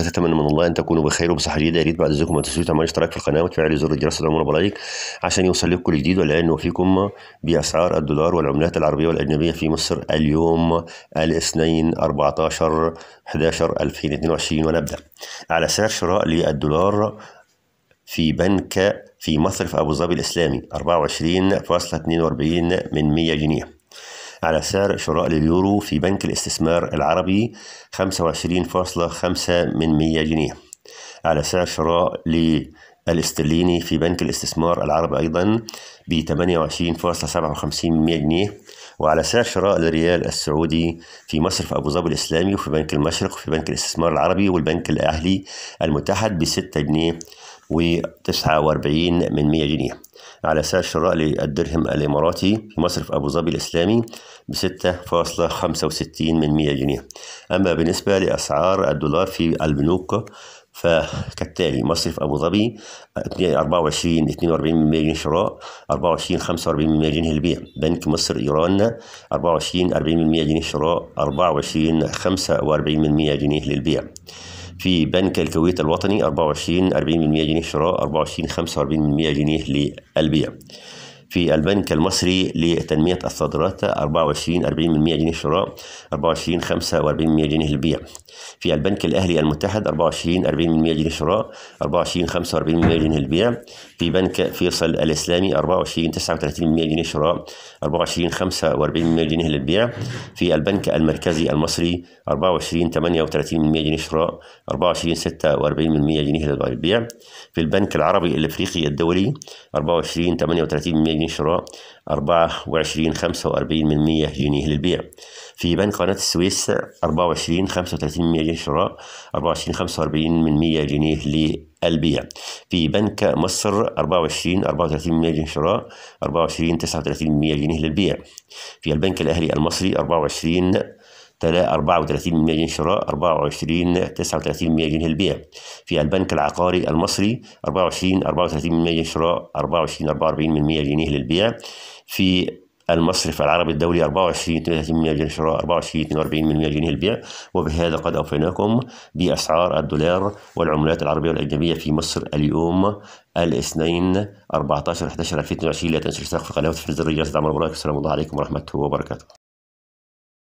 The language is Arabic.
اتمنى من الله ان تكونوا بخير وبصحه جيده يا ريت بعد اذنكم ما تنسوش تعملوا اشتراك في القناه وتفعل زر الجرس للمنور بلايك عشان يوصل لكم كل جديد والان وفيكم باسعار الدولار والعملات العربيه والاجنبيه في مصر اليوم الاثنين 14 11 2022 ونبدا على سعر شراء للدولار في بنك في مصرف ابو ظبي الاسلامي 24.42 من 100 جنيه على سعر شراء لليورو في بنك الاستثمار العربي 25.5 من 100 جنيه على سعر شراء للاسترليني في بنك الاستثمار العربي أيضا ب 28.57 من 100 جنيه وعلى سعر شراء الريال السعودي في مصرف أبو ظبي الإسلامي وفي بنك المشرق وفي بنك الاستثمار العربي والبنك الأهلي المتحد ب 6 جنيه و49 من 100 جنيه على سعر شراء للدرهم الإماراتي في مصرف أبو ظبي الإسلامي ب 6.65 من 100 جنيه أما بالنسبة لأسعار الدولار في البنوك فكالتالي مصرف ابو ظبي 24 42 مليار جنيه شراء 24 45 مليار جنيه للبيع بنك مصر ايران 24 40 جنيه شراء 24 45 جنيه للبيع في بنك الكويت الوطني 24 40 جنيه شراء 24 45 جنيه للبيع في البنك المصري لتنمية الصادرات 24 40% جنيه شراء 24 45% جنيه البيع في البنك الأهلي المتحد 24 40% جنيه شراء 24 45% جنيه البيع في بنك فيصل الإسلامي 24 39% جنيه شراء 24 45% جنيه للبيع في البنك المركزي المصري 24 38% جنيه شراء 24 46% جنيه للبيع في البنك العربي الافريقي الدولي 24 38% 40 24.45 من 100 جنيه للبيع في بنك قناة السويس 24.35 من 100 35% للشراء من 100 جنيه للبيع في بنك مصر 24.34 من 100 34% للشراء من 100 جنيه للبيع في البنك الأهلي المصري 24 34 جنيه شراء 24 39 جنيه البيع في البنك العقاري المصري 24 34 شراء 24 44 جنيه للبيع في المصرف العربي الدولي 24 33 جنيه شراء 24 42 جنيه البيع وبهذا قد أوفيناكم بأسعار الدولار والعملات العربية والأجنبية في مصر اليوم الاثنين 14 11 2022 لا تنسوا الاشتراك في القناة وتفعيل زر الجرس لدعم البرامج السلام عليكم ورحمة الله وبركاته